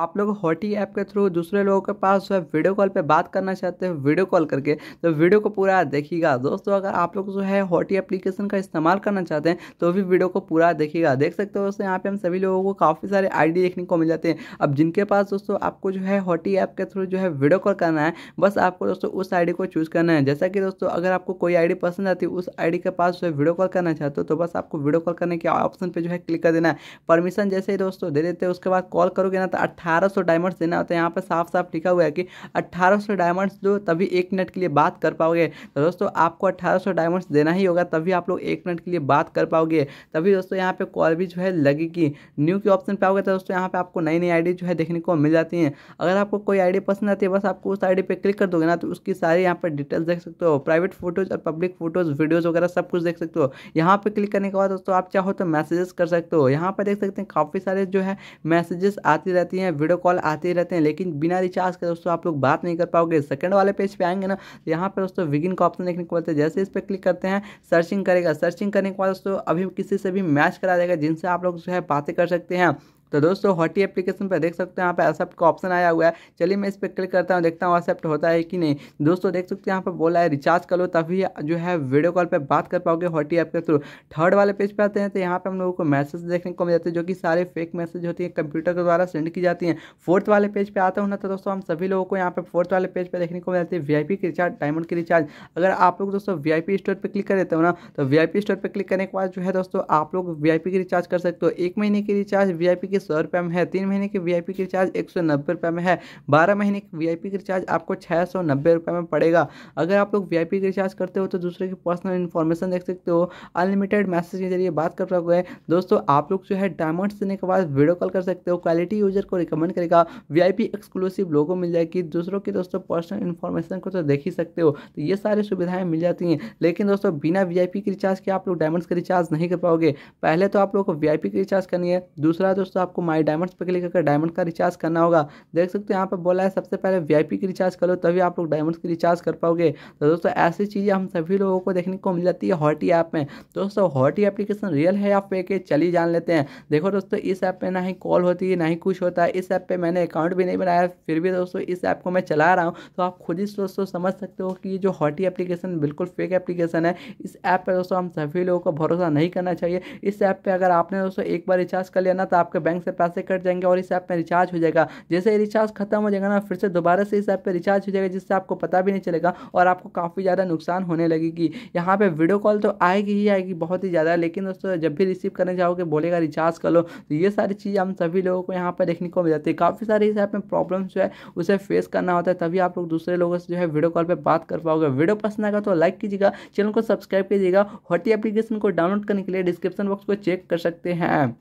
आप लोग hottie app के थ्रू दूसरे लोगों के पास जो है वीडियो कॉल पे बात करना चाहते हैं वीडियो कॉल करके तो वीडियो को पूरा देखिएगा दोस्तों अगर आप लोग जो है हॉटी एप्लीकेशन का इस्तेमाल करना चाहते हैं तो भी वीडियो को पूरा देखिएगा देख सकते हो दोस्तों यहाँ पे हम सभी लोगों को काफ़ी सारे आईडी देखने को मिल जाते हैं अब जिनके पास दोस्तों आपको जो है हॉटी ऐप के थ्रू जो है वीडियो कॉल करना है बस आपको दोस्तों उस आई को चूज़ करना है जैसा कि दोस्तों अगर आपको कोई आई पसंद आती है उस आई के पास जो है वीडियो कॉल करना चाहते हो तो बस आपको वीडियो कॉल करने के ऑप्शन पर जो है क्लिक कर देना है परमिशन जैसे ही दोस्तों दे देते हैं उसके बाद कॉल करोगे ना तो अट्ठारह डायमंड्स देना होता है यहाँ पर साफ साफ लिखा हुआ है कि अट्ठारह डायमंड्स दो तभी एक मिनट के लिए बात कर पाओगे तो दोस्तों आपको अट्ठारह सौ डायमंड्स देना ही होगा तभी आप लोग एक मिनट के लिए बात कर पाओगे तभी दोस्तों यहाँ पे कॉल भी जो है लगेगी न्यू के ऑप्शन पर आओगे तो दोस्तों यहाँ पे आपको नई नई आईडी जो है देखने को मिल जाती है अगर आपको कोई आईडी पसंद आती है बस आपको उस आई पे क्लिक कर दोगे ना तो उसकी सारी यहाँ पर डिटेल्स देख सकते हो प्राइवेट फोटोज और पब्लिक फोटोज वीडियोज वगैरह सब कुछ देख सकते हो यहाँ पे क्लिक करने के बाद दोस्तों आप चाहो तो मैसेजेस कर सकते हो यहाँ पर देख सकते हैं काफ़ी सारे जो है मैसेजेस आती रहती हैं रहती हैं वीडियो कॉल आते रहते हैं लेकिन बिना रिचार्ज के दोस्तों आप लोग बात नहीं कर पाओगे सेकंड वाले पेज पे आएंगे ना तो यहाँ पर दोस्तों विगिन का ऑप्शन देखने को मिलता है जैसे इस पर क्लिक करते हैं सर्चिंग करेगा सर्चिंग करने के बाद दोस्तों अभी किसी से भी मैच करा देगा जिनसे आप लोग जो है बातें कर सकते हैं तो दोस्तों हॉटी एप्लीकेशन पर देख सकते हैं यहाँ पर एक्सेप्ट का ऑप्शन आया हुआ है चलिए मैं इस पर क्लिक करता हूँ देखता हूँ एक्सेप्ट होता है कि नहीं दोस्तों देख सकते हैं यहाँ पर बोला है रिचार्ज करो तभी जो है वीडियो कॉल पर बात कर पाओगे हॉटी ऐप के थ्रू थर्ड वाले पेज पर आते हैं तो यहाँ पर हम लोगों को मैसेज देखने को मिल जाते हैं जो कि सारे फेक मैसेज होती है कंप्यूटर के द्वारा सेंड की जाती है फोर्थ वाले पेज पर आता हो ना तो दोस्तों हम सभी लोगों को यहाँ पर फोर्थ वाले पेज पर देखने को मिल जाती है वीआईपी के रिचार्ज डायमंड के रिचार्ज अगर आप लोग दोस्तों वीआईपी स्टोर पर क्लिक कर देते हो ना तो वीआईपी स्टोर पर क्लिक करने के बाद जो है दोस्तों आप लोग वीआईपी की रिचार्ज कर सकते हो एक महीने की रिचार्ज वीआईपी के सौ रुपये में है तीन महीने की वीआईपी की रिचार्ज एक सौ नब्बे रुपये में है बारह महीने की वीआईपी की रिचार्ज आपको छः सौ नब्बे रुपये में पड़ेगा अगर आप लोग वीआईपी की रिचार्ज करते हो तो दूसरे की पर्सनल इन्फॉर्मेशन देख सकते हो अनलिमिटेड मैसेज के जरिए बात कर सकते हैं दोस्तों आप लोग जो है डायमंड्स देने के बाद वीडियो कॉल कर सकते हो क्वालिटी यूजर को रिकमेंड करेगा वीआईपी एक्सक्लूसिव लोगों मिल जाएगी दूसरों की दोस्तों पर्सनल इन्फॉर्मेशन को तो देख ही सकते हो तो ये सारी सुविधाएँ मिल जाती हैं लेकिन दोस्तों बिना वीआईपी के रिचार्ज के आप लोग डायमंड्स का रिचार्ज नहीं कर पाओगे पहले तो आप लोग को वी वीआईपी की रिचार्ज करनी है दूसरा दोस्तों आप आपको माई डायमंड्स पर क्लिक करके डायमंड का रिचार्ज करना होगा देख सकते हो यहाँ पर बोला है सबसे पहले वी की रिचार्ज कर लो तभी आप लोग डायमंड्स की रिचार्ज कर पाओगे तो दोस्तों ऐसी चीज़ें हम सभी लोगों को देखने को मिल जाती है हॉटी ऐप में दोस्तों हॉटी एप्लीकेशन रियल है या फेक है चलिए जान लेते हैं देखो दोस्तों इस ऐप पर ना ही कॉल होती है ना ही कुछ होता है इस ऐप पर मैंने अकाउंट भी नहीं बनाया फिर भी दोस्तों इस ऐप को मैं चला रहा हूँ तो आप खुद ही दोस्तों समझ सकते हो कि जो हॉटी एप्लीकेशन बिल्कुल फेक एप्लीकेशन है इस ऐप पर दोस्तों हम सभी लोगों को भरोसा नहीं करना चाहिए इस ऐप पर अगर आपने दोस्तों एक बार रिचार्ज कर लिया ना तो आपके बैंक बैंक से पैसे कट जाएंगे और इस ऐप में रिचार्ज हो जाएगा जैसे रिचार्ज खत्म हो जाएगा ना फिर से दोबारा से इस ऐप पर रिचार्ज हो जाएगा जिससे आपको पता भी नहीं चलेगा और आपको काफ़ी ज़्यादा नुकसान होने लगेगी यहाँ पर वीडियो कॉल तो आएगी ही आएगी बहुत ही ज़्यादा लेकिन दोस्तों जब भी रिसीव करने जाओगे बोलेगा रिचार्ज कर लो तो ये सारी चीज़ हम सभी लोगों को यहाँ पर देखने को मिल जाती है काफ़ी सारे इस ऐप में प्रॉब्लम्स जो है उसे फेस करना होता है तभी आप लोग दूसरे लोगों से जो है वीडियो कॉल पर बात कर पाओगे वीडियो पसंद आएगा तो लाइक कीजिएगा चैनल को सब्सक्राइब कीजिएगा हॉटी एप्लीकेशन को डाउनलोड करने के लिए डिस्क्रिप्शन बॉक्स को चेक कर सकते हैं